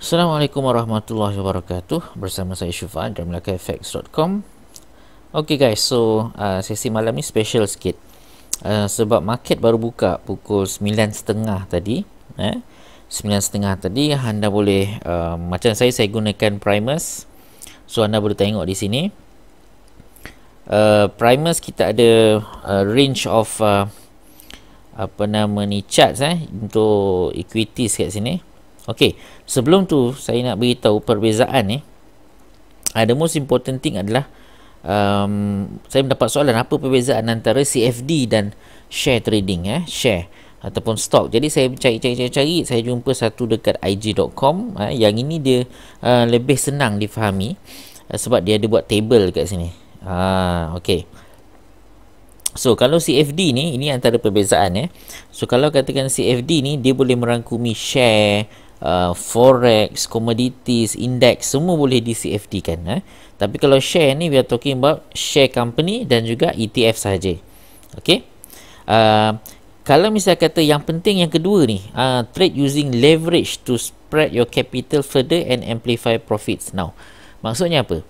Assalamualaikum warahmatullahi wabarakatuh Bersama saya Syufan dari MelakaFX.com Ok guys, so uh, sesi malam ni special sikit uh, Sebab market baru buka pukul 9.30 tadi eh? 9.30 tadi anda boleh uh, Macam saya, saya gunakan primers So anda boleh tengok di sini uh, Primers kita ada uh, range of uh, Apa nama ni, charts eh Untuk equities kat sini Okey, sebelum tu saya nak beritahu perbezaan ni. Eh. Uh, the most important thing adalah um, saya mendapat soalan apa perbezaan antara CFD dan share trading eh, share ataupun stock. Jadi saya cari cari cari, cari saya jumpa satu dekat ig.com eh, yang ini dia uh, lebih senang difahami uh, sebab dia ada buat table dekat sini. Ah, uh, okey. So kalau CFD ni ini antara perbezaan eh. So kalau katakan CFD ni dia boleh merangkumi share uh, forex, commodities, index semua boleh di CFD kan. Eh? Tapi kalau share ni we are talking about share company dan juga ETF saja. Okay. Uh, kalau misalnya kata yang penting yang kedua ni uh, trade using leverage to spread your capital further and amplify profits now. Maksudnya apa?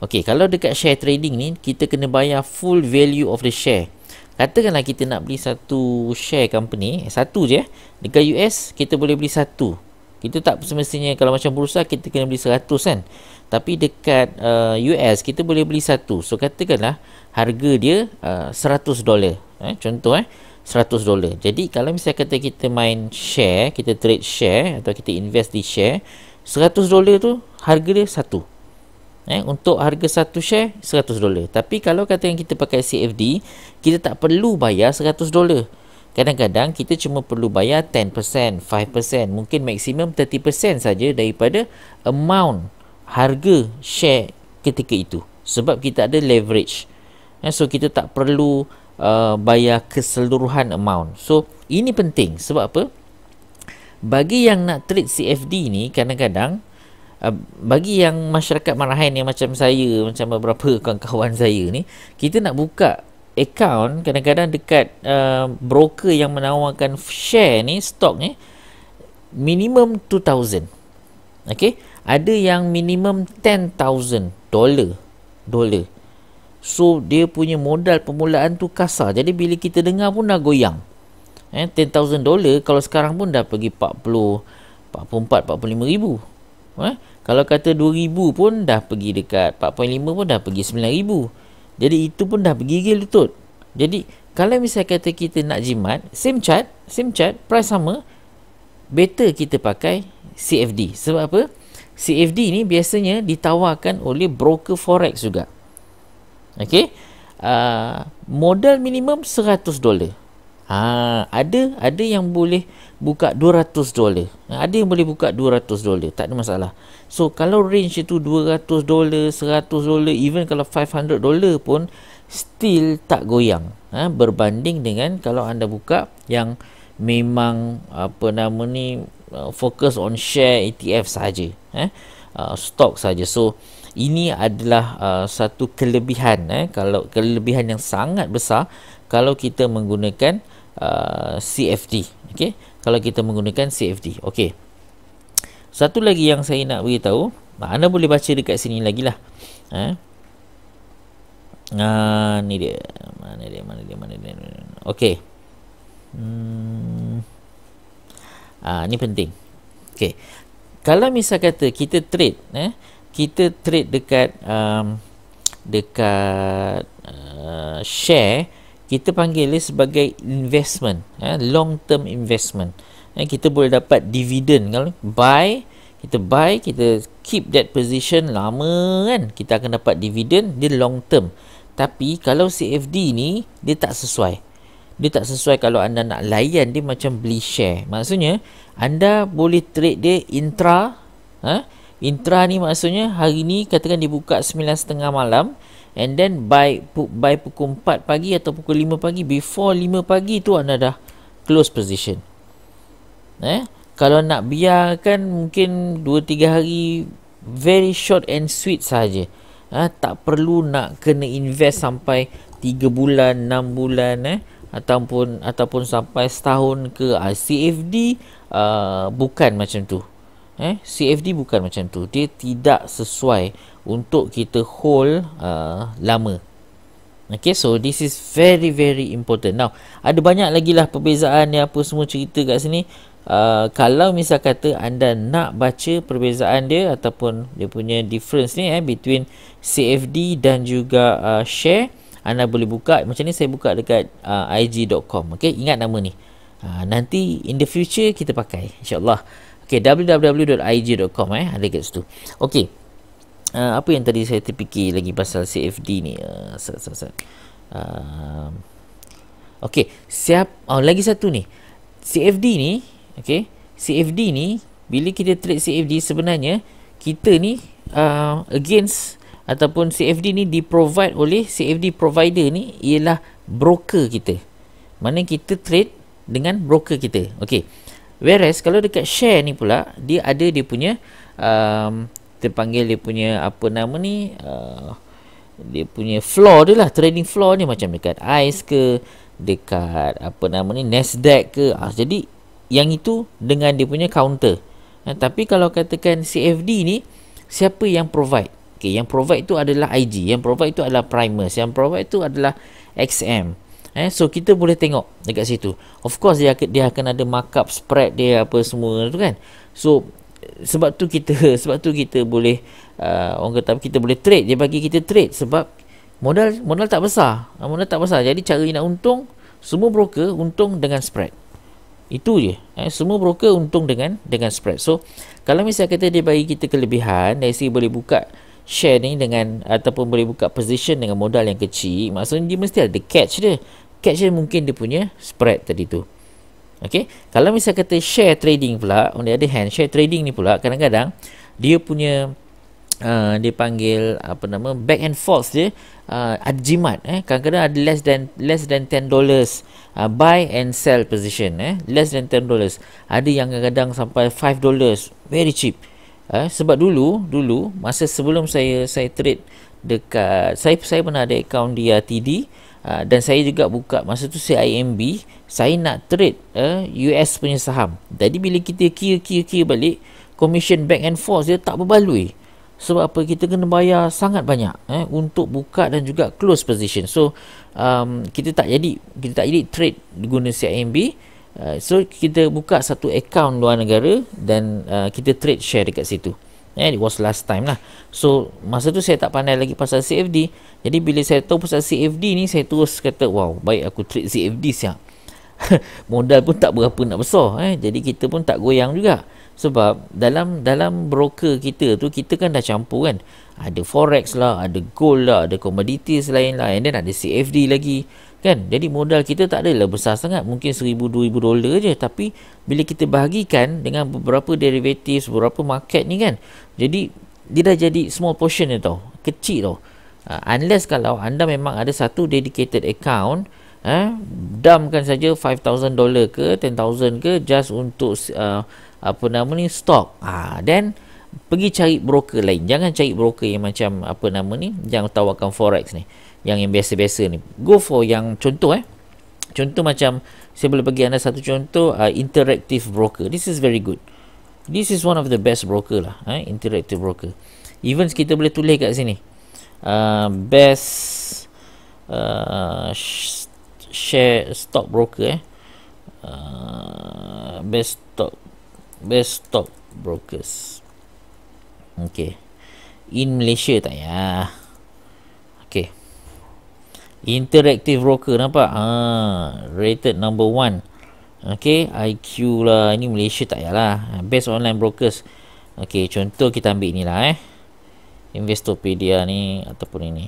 Okay, kalau dekat share trading ni kita kena bayar full value of the share. Katakanlah kita nak beli satu share company, satu je. Eh? Dekat US kita boleh beli satu. Kita tak semestinya kalau macam bursa kita kena beli 100 kan. Tapi dekat uh, US kita boleh beli satu. So katakanlah harga dia uh, 100 dolar. Eh, contoh eh 100 dolar. Jadi kalau misalnya kata kita main share, kita trade share atau kita invest di share, 100 dolar tu harga dia satu. Eh, untuk harga satu share 100 dolar. Tapi kalau kata yang kita pakai CFD, kita tak perlu bayar 100 dolar kadang-kadang kita cuma perlu bayar 10%, 5%, mungkin maksimum 30% saja daripada amount harga share ketika itu sebab kita ada leverage. Eh, so kita tak perlu uh, bayar keseluruhan amount. So ini penting sebab apa? Bagi yang nak trade CFD ni kadang-kadang uh, bagi yang masyarakat marahain yang macam saya, macam beberapa kawan-kawan saya ni, kita nak buka account kadang-kadang dekat uh, broker yang menawarkan share ni stok ni minimum 2000 okey ada yang minimum 10000 dollar dollar so dia punya modal permulaan tu kasar jadi bila kita dengar pun dah goyang eh 10000 dollar kalau sekarang pun dah pergi 40 44 45000 eh kalau kata 2000 pun dah pergi dekat 4.5 pun dah pergi 9000 jadi itu pun dah bergigil lutut. Jadi kalau misalnya kata kita nak jimat, sim chart, sim chart, price sama, better kita pakai CFD. Sebab apa? CFD ni biasanya ditawarkan oleh broker forex juga. Okay, Uh, ah, modal minimum 100 dolar. Ha, ada ada yang boleh buka 200 dolar. Ada yang boleh buka 200 dolar, tak ada masalah. So kalau range itu 200 dolar, 100 dolar, even kalau 500 dolar pun still tak goyang. Ha, berbanding dengan kalau anda buka yang memang apa nama ni uh, fokus on share ETF saja, eh uh, stock saja. So ini adalah uh, satu kelebihan eh kalau kelebihan yang sangat besar kalau kita menggunakan uh, CFD, okay? kalau kita menggunakan CFD. Okey. Satu lagi yang saya nak beritahu, anda boleh baca dekat sini lagi lah. Ha? Ha, ni dia. Mana dia, mana dia, mana dia. dia. Okey. Hmm. Ha, ni penting. Okey. Kalau misal kata kita trade, eh? kita trade dekat um, dekat uh, share kita panggil dia sebagai investment eh, long term investment eh, kita boleh dapat dividend kan buy kita buy kita keep that position lama kan kita akan dapat dividend dia long term tapi kalau CFD ni dia tak sesuai dia tak sesuai kalau anda nak layan dia macam beli share maksudnya anda boleh trade dia intra ha? intra ni maksudnya hari ni katakan dibuka 9.30 malam And then by by pukul 4 pagi atau pukul 5 pagi before 5 pagi tu anda dah close position. Eh, kalau nak biarkan mungkin 2 3 hari very short and sweet saja. Ah ha, tak perlu nak kena invest sampai 3 bulan, 6 bulan eh ataupun ataupun sampai setahun ke ha, ah, CFD uh, ah, bukan macam tu. Eh CFD bukan macam tu. Dia tidak sesuai untuk kita hold uh, lama. Okay, so this is very very important. Now, ada banyak lagi lah perbezaan ni apa semua cerita kat sini. Uh, kalau misal kata anda nak baca perbezaan dia ataupun dia punya difference ni eh between CFD dan juga uh, share anda boleh buka macam ni saya buka dekat uh, ig.com Okay, ingat nama ni uh, nanti in the future kita pakai insyaallah okey www.ig.com eh ada dekat situ Okay uh, apa yang tadi saya terfikir lagi pasal CFD ni uh, sat sat siap oh lagi satu ni CFD ni okey CFD ni bila kita trade CFD sebenarnya kita ni uh, against ataupun CFD ni di provide oleh CFD provider ni ialah broker kita mana kita trade dengan broker kita okey whereas kalau dekat share ni pula dia ada dia punya um, terpanggil dia punya apa nama ni uh, dia punya floor dia lah trading floor ni macam dekat ICE ke dekat apa nama ni Nasdaq ke uh, jadi yang itu dengan dia punya counter uh, tapi kalau katakan CFD ni siapa yang provide okay, yang provide itu adalah IG yang provide itu adalah primers yang provide itu adalah XM Eh, so kita boleh tengok dekat situ. Of course dia dia akan ada markup spread dia apa semua tu kan. So sebab tu kita sebab tu kita boleh uh, orang kata kita boleh trade dia bagi kita trade sebab modal modal tak besar ah, modal tak besar jadi cara nak untung semua broker untung dengan spread itu je eh, semua broker untung dengan dengan spread so kalau misalnya kata dia bagi kita kelebihan dari segi boleh buka share ni dengan ataupun boleh buka position dengan modal yang kecil maksudnya dia mesti ada catch dia catch dia mungkin dia punya spread tadi tu Okey. Kalau misalnya kata share trading pula, on the other hand, share trading ni pula kadang-kadang dia punya uh, dia panggil apa nama back and forth dia uh, ada jimat eh kadang-kadang ada less than less than 10 dollars uh, buy and sell position eh less than 10 dollars ada yang kadang-kadang sampai 5 dollars very cheap eh sebab dulu dulu masa sebelum saya saya trade dekat saya saya pernah ada account di RTD uh, Ah, dan saya juga buka masa tu CIMB saya nak trade uh, eh, US punya saham jadi bila kita kira-kira balik commission back and forth dia tak berbaloi sebab apa kita kena bayar sangat banyak eh, untuk buka dan juga close position so um, kita tak jadi kita tak jadi trade guna CIMB uh, ah, so kita buka satu account luar negara dan uh, kita trade share dekat situ And eh, it was last time lah So masa tu saya tak pandai lagi pasal CFD Jadi bila saya tahu pasal CFD ni Saya terus kata wow baik aku trade CFD siap Modal pun tak berapa nak besar eh? Jadi kita pun tak goyang juga Sebab dalam dalam broker kita tu Kita kan dah campur kan Ada forex lah, ada gold lah Ada commodities lain lah And then ada CFD lagi Kan? Jadi modal kita tak adalah besar sangat. Mungkin seribu, dua ribu dolar je. Tapi bila kita bahagikan dengan beberapa derivatives, beberapa market ni kan. Jadi dia dah jadi small portion ni tau. Kecil tau. Uh, unless kalau anda memang ada satu dedicated account. Eh, dumpkan saja five thousand dollar ke ten thousand ke just untuk uh, apa nama ni stock. Ah, uh, then pergi cari broker lain. Jangan cari broker yang macam apa nama ni yang tawarkan forex ni yang yang biasa-biasa ni go for yang contoh eh contoh macam saya boleh bagi anda satu contoh uh, interactive broker this is very good this is one of the best broker lah eh interactive broker even kita boleh tulis kat sini uh, best uh, share stock broker eh uh, best stock best stock brokers okay in malaysia tak ya Interactive Broker nampak? Ha, rated number one. Okay, IQ lah. Ini Malaysia tak lah? Best online brokers. Okay, contoh kita ambil ni lah, eh. Investopedia ni ataupun ini.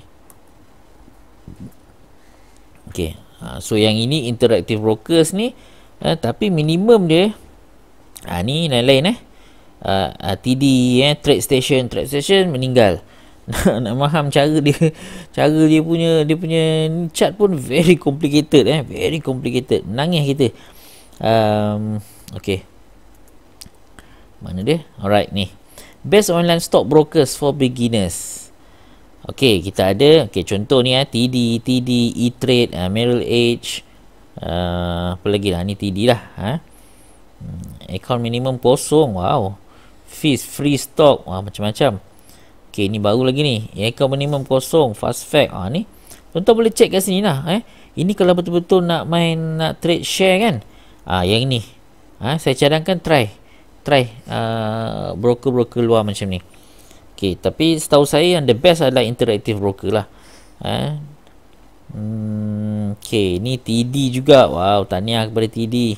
Okay, ha, so yang ini Interactive Brokers ni. Eh, tapi minimum dia. Ha, ni lain-lain eh. Uh, ha, TD eh, Trade Station Trade Station meninggal nak, nak faham cara dia cara dia punya dia punya chat pun very complicated eh very complicated menangis kita um, okay mana dia alright ni best online stock brokers for beginners Okay, kita ada okay, contoh ni eh, TD, TD, E-Trade, uh, Merrill Edge uh, apa lagi lah ni TD lah ha? Eh? account minimum kosong wow fees free stock wah macam-macam Okey, ni baru lagi ni. Ekor minimum kosong. Fast fact. Ah, ni. tuan boleh check kat sini lah. Eh. Ini kalau betul-betul nak main, nak trade share kan. Ah, yang ni. Ah, saya cadangkan try. Try. Ah, broker-broker luar macam ni. Okey, tapi setahu saya yang the best adalah interactive broker lah. Ha. Hmm, okey, ni TD juga. Wow, tahniah kepada TD.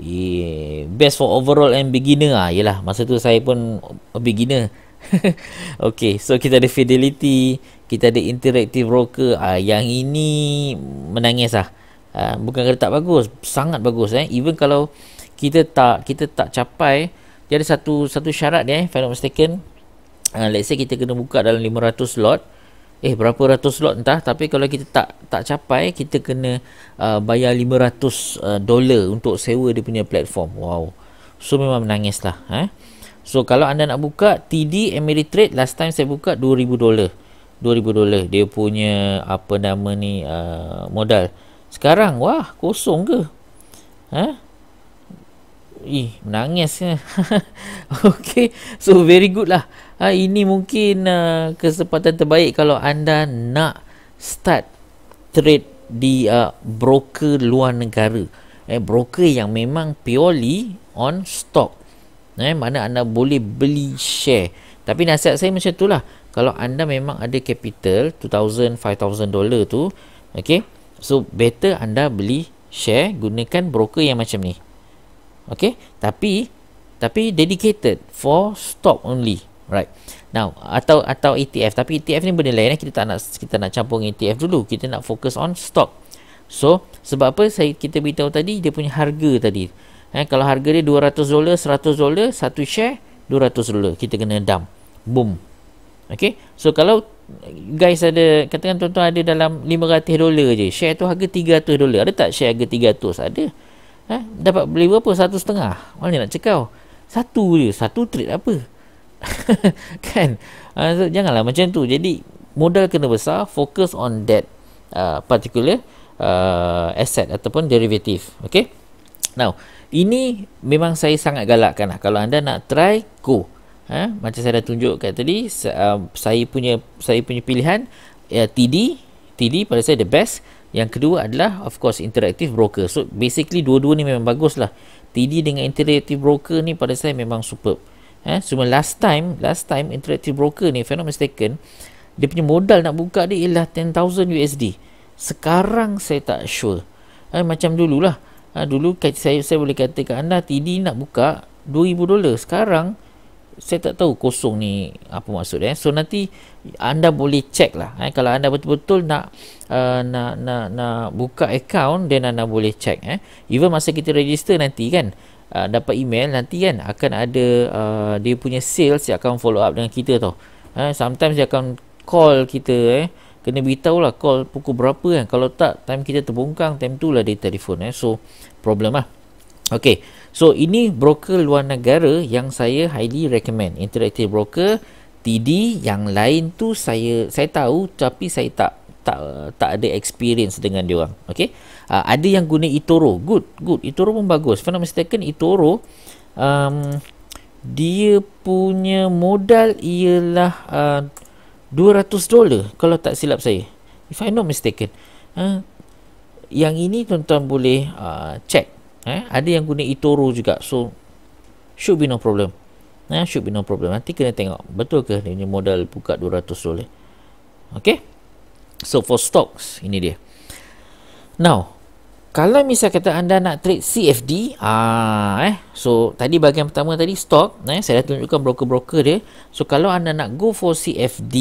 Yeah. Best for overall and beginner ah. Yalah, masa tu saya pun beginner. okay, so kita ada Fidelity, kita ada Interactive Broker. Uh, ah, yang ini menangis lah. Uh, bukan kata tak bagus, sangat bagus eh. Even kalau kita tak kita tak capai, dia ada satu satu syarat dia eh, if I'm not mistaken. Uh, let's say kita kena buka dalam 500 lot. Eh, berapa ratus lot entah. Tapi kalau kita tak tak capai, kita kena uh, bayar 500 dolar dollar untuk sewa dia punya platform. Wow. So, memang menangis lah. Eh? So kalau anda nak buka TD Ameritrade last time saya buka 2000 dolar. 2000 dolar dia punya apa nama ni uh, modal. Sekarang wah kosong ke? Ha? Ih, menangis ke? okay. So, very good lah. Ha, ini mungkin uh, kesempatan terbaik kalau anda nak start trade di uh, broker luar negara. Eh, broker yang memang purely on stock eh, mana anda boleh beli share tapi nasihat saya macam itulah kalau anda memang ada capital 2000 5000 dollar tu okey so better anda beli share gunakan broker yang macam ni okey tapi tapi dedicated for stock only right now atau atau ETF tapi ETF ni benda lain eh. kita tak nak kita nak campur ETF e dulu kita nak fokus on stock so sebab apa saya kita beritahu tadi dia punya harga tadi Eh, kalau harga dia 200 dolar, 100 dolar, satu share 200 dolar. Kita kena dump. Boom. Okay. So kalau guys ada, katakan tuan-tuan ada dalam 500 dolar je. Share tu harga 300 dolar. Ada tak share harga 300? Ada. Eh, dapat beli berapa? Satu setengah. Mana nak cekau? Satu je. Satu trade apa? kan? Uh, so, janganlah macam tu. Jadi modal kena besar. fokus on that uh, particular uh, asset ataupun derivative. Okay. Now, ini memang saya sangat galakkan lah. Kalau anda nak try, go. Ha? Macam saya dah tunjuk kat tadi, um, saya punya saya punya pilihan ya, TD. TD pada saya the best. Yang kedua adalah, of course, Interactive Broker. So, basically, dua-dua ni memang bagus lah. TD dengan Interactive Broker ni pada saya memang superb. Ha? Cuma last time, last time Interactive Broker ni, if I'm not mistaken, dia punya modal nak buka dia ialah 10,000 USD. Sekarang saya tak sure. Ha? Macam dululah. lah ha, dulu saya saya boleh katakan anda TD nak buka 2000 dolar sekarang saya tak tahu kosong ni apa maksud eh so nanti anda boleh check lah eh kalau anda betul-betul nak uh, nak nak nak buka account then anda boleh check eh even masa kita register nanti kan uh, dapat email nanti kan akan ada uh, dia punya sales yang akan follow up dengan kita tau eh sometimes dia akan call kita eh kena beritahu lah call pukul berapa kan kalau tak time kita terbongkang time tu lah dia telefon eh so problem lah ok so ini broker luar negara yang saya highly recommend interactive broker TD yang lain tu saya saya tahu tapi saya tak tak tak ada experience dengan dia orang okey uh, ah, ada yang guna eToro good good eToro pun bagus if I'm not mistaken eToro um, dia punya modal ialah uh, 200 dolar kalau tak silap saya if i not mistaken ha? yang ini tuan-tuan boleh uh, check eh ada yang guna eToro juga so should be no problem nah ha? should be no problem nanti kena tengok betul ke ini modal buka 200 dolar okey so for stocks ini dia now kalau misal kata anda nak trade CFD ah eh so tadi bahagian pertama tadi stock eh saya dah tunjukkan broker-broker dia so kalau anda nak go for CFD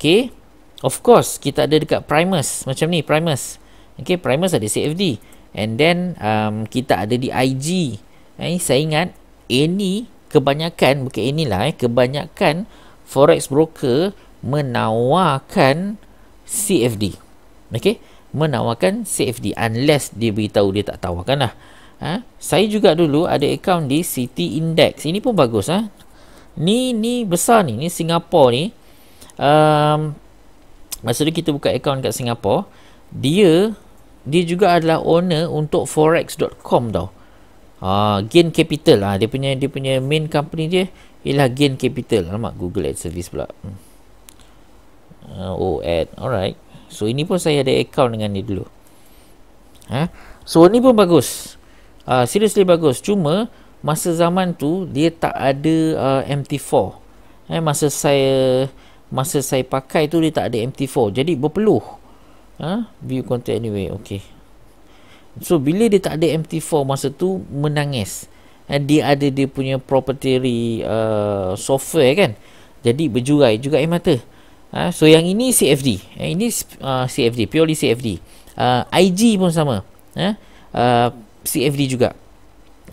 okay of course kita ada dekat Primus macam ni Primus, okay Primus ada CFD and then um, kita ada di IG eh saya ingat ini kebanyakan bukan inilah eh kebanyakan forex broker menawarkan CFD okay menawarkan CFD unless dia beritahu dia tak tawarkan lah. Ha? Saya juga dulu ada account di City Index. Ini pun bagus ah. Ha? Ni ni besar ni, ni Singapore ni. Um, masa tu kita buka account kat Singapore, dia dia juga adalah owner untuk forex.com tau. Ha, gain Capital lah ha. dia punya dia punya main company dia ialah Gain Capital. Alamak Google Ads Service pula. Hmm. Uh, oh ad. Alright. So ini pun saya ada account dengan dia dulu. Ha? So ini pun bagus. Uh, seriously bagus. Cuma masa zaman tu dia tak ada uh, ah, MT4. Eh masa saya masa saya pakai tu dia tak ada MT4. Jadi berpeluh. Ha? View content anyway. Okay. So bila dia tak ada MT4 masa tu menangis. Eh, dia ada dia punya proprietary uh, ah, software kan. Jadi berjurai juga air mata. Ha, so yang ini CFD. Yang ini uh, ah, CFD, purely CFD. Uh, ah, IG pun sama. Ha? Uh, CFD juga.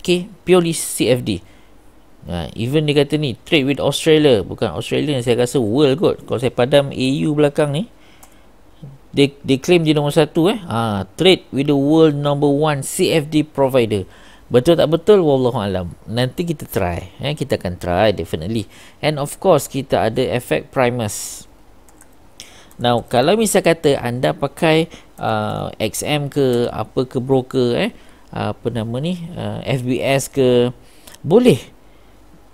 Okay, purely CFD. Uh, even dia kata ni, trade with Australia. Bukan Australia, yang saya rasa world kot. Kalau saya padam AU belakang ni, they, they claim dia nombor satu eh. Uh, trade with the world number one CFD provider. Betul tak betul? Wallahualam. Nanti kita try. Eh, kita akan try definitely. And of course, kita ada effect primers. Now kalau misal kata anda pakai uh, XM ke apa ke broker eh apa nama ni uh, FBS ke boleh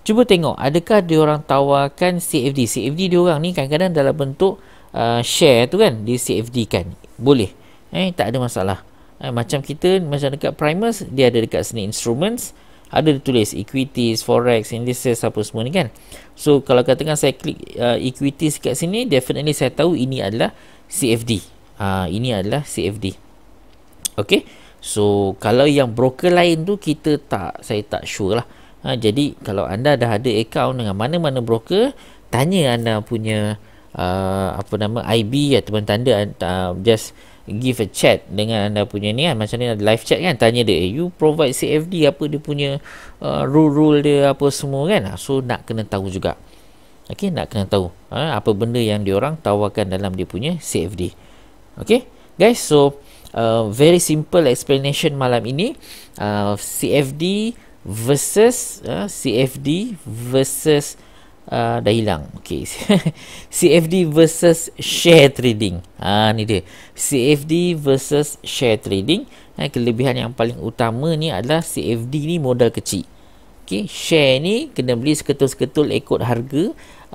cuba tengok adakah dia orang tawarkan CFD CFD dia orang ni kadang-kadang dalam bentuk uh, share tu kan di CFD kan boleh eh tak ada masalah eh, macam kita macam dekat Primus dia ada dekat sini instruments ada ditulis equities, forex, indices apa semua ni kan. So kalau katakan saya klik uh, equities kat sini definitely saya tahu ini adalah CFD. Ha, ini adalah CFD. Okay. So kalau yang broker lain tu kita tak saya tak sure lah. Ha, jadi kalau anda dah ada account dengan mana-mana broker tanya anda punya uh, apa nama IB ataupun tanda uh, just give a chat dengan anda punya ni kan macam ni ada live chat kan tanya dia eh, you provide CFD apa dia punya uh, rule-rule uh, dia apa semua kan ah, so nak kena tahu juga okey nak kena tahu ha, apa benda yang diorang tawarkan dalam dia punya CFD okey guys so uh, very simple explanation malam ini uh, CFD versus uh, CFD versus uh, uh, dah hilang. Okey. CFD versus share trading. Ha ni dia. CFD versus share trading. Ha, kelebihan yang paling utama ni adalah CFD ni modal kecil. Okey, share ni kena beli seketul-seketul ikut harga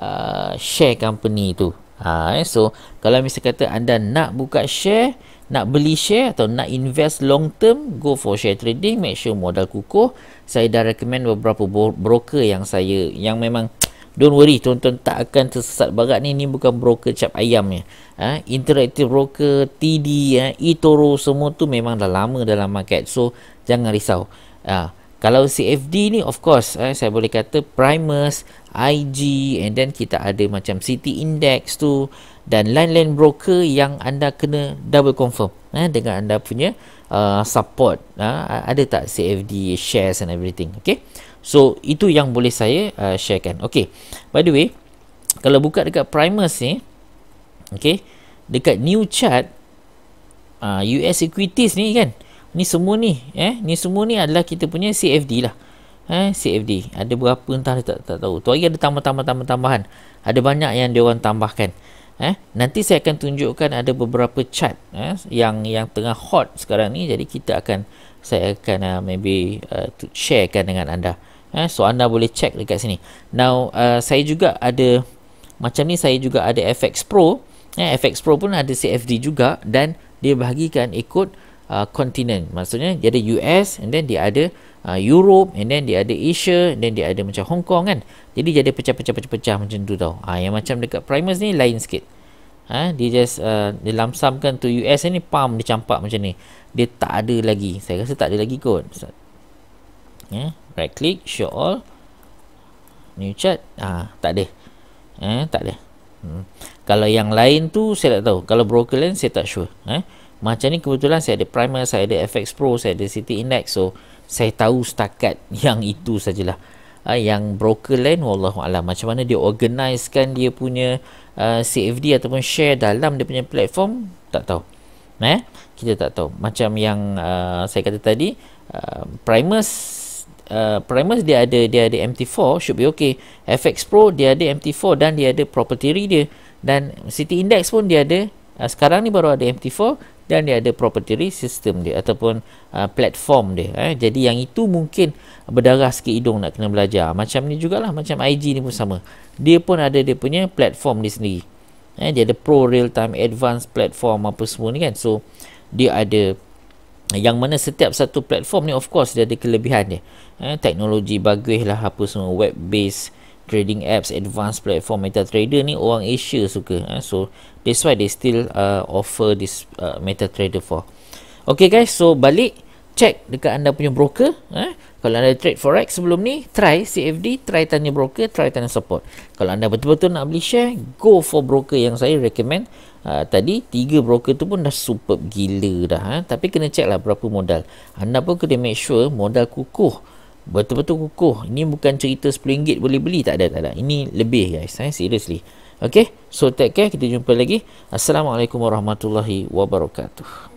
uh, share company tu. Ha, eh. so kalau misalnya kata anda nak buka share, nak beli share atau nak invest long term, go for share trading, make sure modal kukuh. Saya dah recommend beberapa broker yang saya yang memang Don't worry tuan-tuan tak akan tersesat barat ni Ni bukan broker cap ayam ni ha? Interactive broker, TD, ha? eToro semua tu memang dah lama dalam market So jangan risau ha? Kalau CFD ni of course ha? saya boleh kata Primus, IG And then kita ada macam City Index tu Dan lain-lain broker yang anda kena double confirm ha? Dengan anda punya uh, support ha? Ada tak CFD, shares and everything Okay So itu yang boleh saya uh, sharekan. Okay. By the way, kalau buka dekat primers ni, okay, dekat new chart uh, US equities ni kan, ni semua ni, eh, ni semua ni adalah kita punya CFD lah. Eh, CFD ada berapa entah tak, tak tahu. Tu hari ada tambah tambah tambahan. Ada banyak yang dia orang tambahkan. Eh, nanti saya akan tunjukkan ada beberapa chart eh, yang yang tengah hot sekarang ni. Jadi kita akan saya akan uh, maybe uh, to sharekan dengan anda. Eh, so anda boleh check dekat sini. Now uh, saya juga ada macam ni saya juga ada FX Pro. Eh, FX Pro pun ada CFD juga dan dia bahagikan ikut kontinen. Uh, Maksudnya dia ada US and then dia ada uh, Europe and then dia ada Asia and then dia ada macam Hong Kong kan. Jadi dia ada pecah-pecah-pecah-pecah macam tu tau. Ha, yang macam dekat Primus ni lain sikit. Ha, dia just uh, dia lamsamkan tu US ni pam dicampak macam ni. Dia tak ada lagi. Saya rasa tak ada lagi kot eh, right click show all new chat ah tak ada eh tak ada hmm. kalau yang lain tu saya tak tahu kalau broker lain saya tak sure eh macam ni kebetulan saya ada primer saya ada fx pro saya ada city index so saya tahu setakat yang itu sajalah ah yang broker lain wallahu alam macam mana dia organisekan dia punya uh, ah, CFD ataupun share dalam dia punya platform tak tahu eh kita tak tahu macam yang uh, saya kata tadi uh, primers Uh, Primus dia ada dia ada MT4 should be okay. FX Pro dia ada MT4 dan dia ada property dia dan City Index pun dia ada uh, sekarang ni baru ada MT4 dan dia ada property system dia ataupun uh, platform dia eh. Jadi yang itu mungkin berdarah sikit hidung nak kena belajar. Macam ni jugalah macam IG ni pun sama. Dia pun ada dia punya platform dia sendiri. Eh dia ada pro real time advanced platform apa semua ni kan. So dia ada yang mana setiap satu platform ni of course dia ada kelebihan dia eh, teknologi bagus lah apa semua web based trading apps advanced platform MetaTrader ni orang Asia suka eh. so that's why they still uh, offer this uh, MetaTrader for Okay guys so balik check dekat anda punya broker eh. kalau anda trade forex sebelum ni try CFD try tanya broker try tanya support kalau anda betul-betul nak beli share go for broker yang saya recommend Uh, tadi tiga broker tu pun dah superb gila dah ha? tapi kena check lah berapa modal anda pun kena make sure modal kukuh betul-betul kukuh ini bukan cerita RM10 boleh beli tak ada tak ada ini lebih guys eh? seriously Okay, so take care. Kita jumpa lagi. Assalamualaikum warahmatullahi wabarakatuh.